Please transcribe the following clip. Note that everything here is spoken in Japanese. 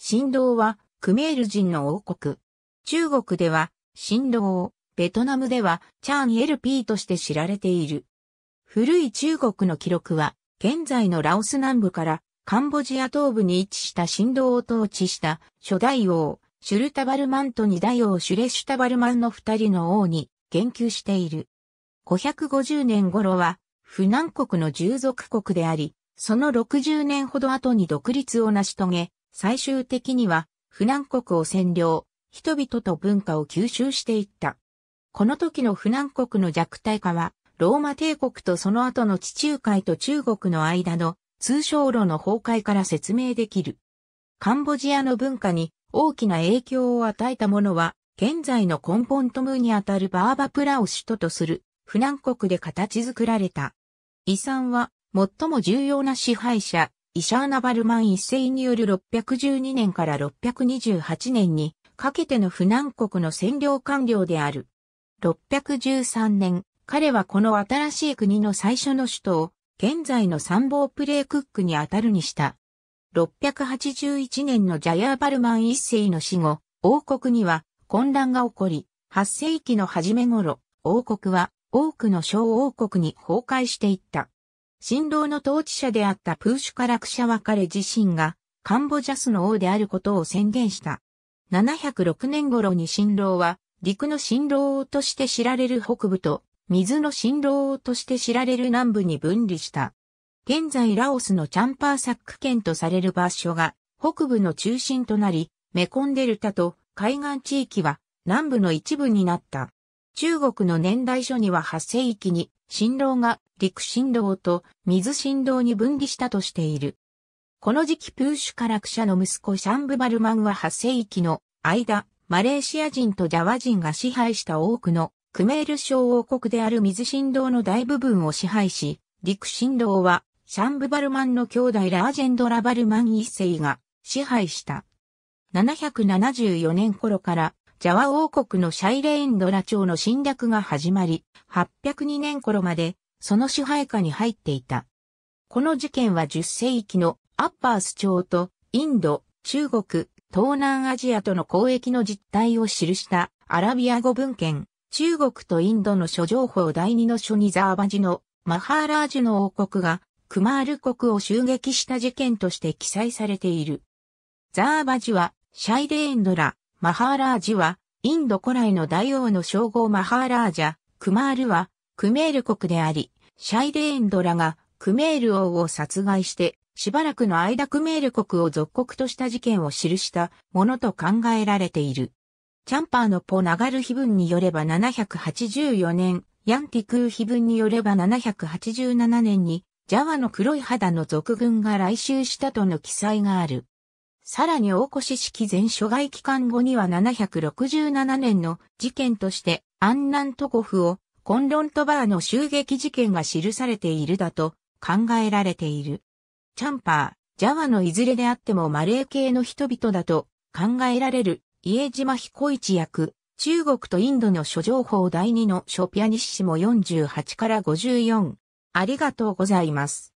神道は、クメール人の王国。中国では、神道ベトナムでは、チャーン・エルピーとして知られている。古い中国の記録は、現在のラオス南部からカンボジア東部に位置した神道を統治した初代王、シュルタバルマンと二代王シュレシュタバルマンの二人の王に言及している。550年頃は、不南国の従属国であり、その60年ほど後に独立を成し遂げ、最終的には、フナ国を占領、人々と文化を吸収していった。この時のフナ国の弱体化は、ローマ帝国とその後の地中海と中国の間の通商路の崩壊から説明できる。カンボジアの文化に大きな影響を与えたものは、現在の根本トムにあたるバーバプラを首都とする、フナン国で形作られた。遺産は、最も重要な支配者、イシャーナ・バルマン一世による612年から628年にかけての不南国の占領官僚である。613年、彼はこの新しい国の最初の首都を、現在の参謀プレイクックにあたるにした。681年のジャヤーバルマン一世の死後、王国には混乱が起こり、8世紀の初め頃、王国は多くの小王国に崩壊していった。新郎の統治者であったプーシュカラクシャは彼自身がカンボジャスの王であることを宣言した。706年頃に新郎は陸の新郎王として知られる北部と水の新郎王として知られる南部に分離した。現在ラオスのチャンパーサック県とされる場所が北部の中心となり、メコンデルタと海岸地域は南部の一部になった。中国の年代書には8世紀に新郎が陸振動と水振動に分離したとしている。この時期プーシュカラクシャの息子シャンブバルマンは8世紀の間、マレーシア人とジャワ人が支配した多くのクメール小王国である水振動の大部分を支配し、陸振動はシャンブバルマンの兄弟ラージェンドラバルマン一世が支配した。774年頃からジャワ王国のシャイレーンドラ朝の侵略が始まり、802年頃までその支配下に入っていた。この事件は10世紀のアッパース朝とインド、中国、東南アジアとの交易の実態を記したアラビア語文献、中国とインドの諸情報第二の書にザーバジのマハーラージュの王国がクマール国を襲撃した事件として記載されている。ザーバジはシャイデーンドラ、マハーラージュはインド古来の大王の称号マハーラージャ、クマールはクメール国であり、シャイデーンドラがクメール王を殺害して、しばらくの間クメール国を属国とした事件を記したものと考えられている。チャンパーのポナガル碑文によれば784年、ヤンティクー碑文によれば787年に、ジャワの黒い肌の族軍が来襲したとの記載がある。さらに大越式前諸外期間後には767年の事件として安南トコフをコンロントバーの襲撃事件が記されているだと考えられている。チャンパー、ジャワのいずれであってもマレー系の人々だと考えられる家島彦一役、中国とインドの諸情報第2のショピアニッシモ48から54。ありがとうございます。